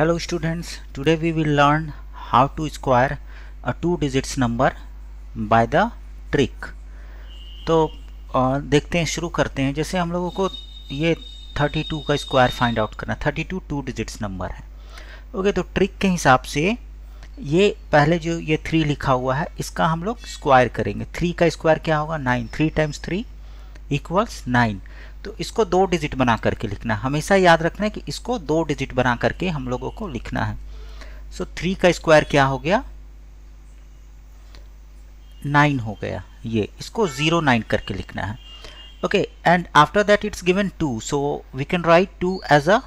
hello students today we will learn how to square a two digits number by the trick तो देखते हैं शुरू करते हैं जैसे हम लोगों को ये 32 का स्क्वायर फाइंड आउट करना 32 टू डिजिट्स नंबर है ओके तो ट्रिक के हिसाब से ये पहले जो ये थ्री लिखा हुआ है इसका हम लोग स्क्वायर करेंगे थ्री का स्क्वायर क्या होगा nine three times three equals nine तो इसको दो डिजिट बना करके लिखना है हमेशा याद रखना है कि इसको दो डिजिट बना करके हम लोगों को लिखना है सो so, थ्री का स्क्वायर क्या हो गया नाइन हो गया ये इसको ज़ीरो नाइन करके लिखना है okay and after that it's given two so we can write two as a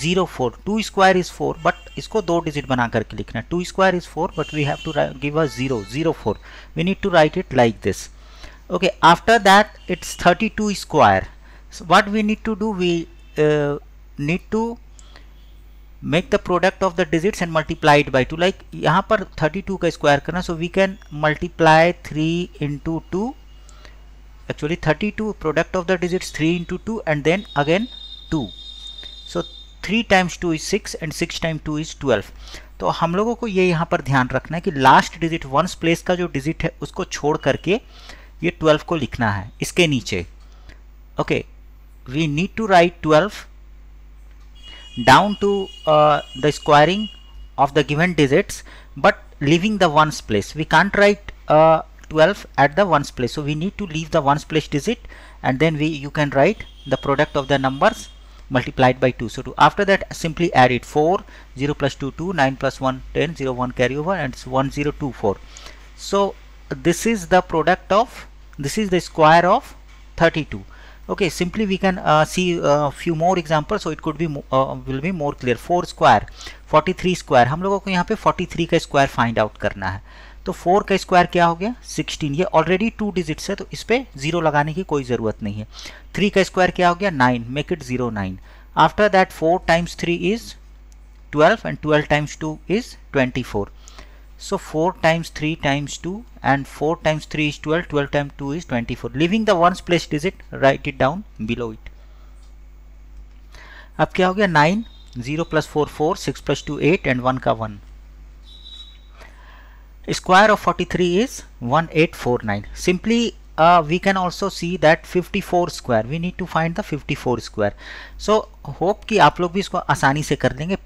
zero four two square is four but इसको दो डिजिट बना करके लिखना है two square is four but we have to give a zero zero four we need to write it like this okay after that it's 32 square so what we need to do we uh, need to make the product of the digits and multiply it by 2 like yahan par 32 ka square karna so we can multiply 3 into 2 actually 32 product of the digits 3 into 2 and then again 2 so 3 times 2 is 6 and 6 times 2 is 12 तो हम लोगों को ये यहाँ पर ध्यान रखना है कि लास्ट डिजिट वंस प्लेस का जो डिजिट है उसको छोड़ करके ये ट्वेल्व को लिखना है इसके नीचे okay we need to write twelve down to uh, the squaring of the given digits but leaving the ones place we can't write uh, 12 at the ones place so we need to leave the ones place digit and then we you can write the product of the numbers multiplied by 2 so to, after that simply add it 4 0 plus 2 9 plus 1 10 0 1 carry over and it's 1024 so this is the product of this is the square of 32 okay simply we can uh, see a uh, few more examples so it could be uh, will be more clear 4 square 43 square हम लोगों को यहाँ पे 43 का square find out करना है तो 4 का स्क्वायर क्या हो गया 16 ये ऑलरेडी टू डिजिट्स है तो इस पर जीरो लगाने की कोई ज़रूरत नहीं है 3 का स्क्वायर क्या हो गया 9 make it 0 9 after that 4 times 3 is 12 and 12 times 2 is 24 So 4 times 3 times 2 and 4 times 3 is 12, 12 times 2 is 24. Leaving the ones place digit, write it down below it. अब क्या हो गया 9, 0 plus 4, 4, 6 plus 2, 8 and 1 का 1. Square of 43 is 1849. Simply uh, we can also see that 54 square. We need to find the 54 square. So hope ki aap log bhi isko आसानी se kar लेंगे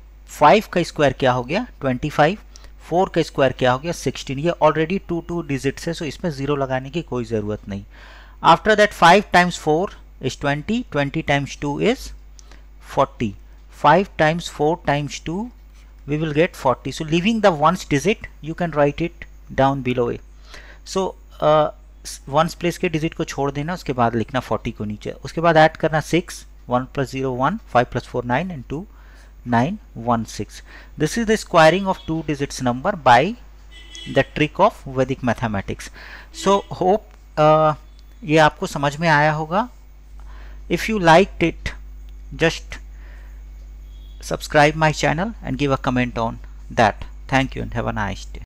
5 ka square kya ho gaya 25 four का square क्या हो गया sixteen ये already two two digit है सो इसमें zero लगाने की कोई ज़रूरत नहीं after that five times four is twenty twenty times two is forty five times four times two we will get 40 so leaving the ones digit you can write it down below a so ones place के digit को छोड़ देना उसके बाद लिखना 40 को नीचे उसके बाद ऐड करना 6 1 plus zero one five plus four nine and two 916 this is the squaring of two digits number by the trick of Vedic mathematics so hope uh, ये आपको समझ में आया होगा if you liked it just subscribe my channel and give a comment on that thank you and have a nice day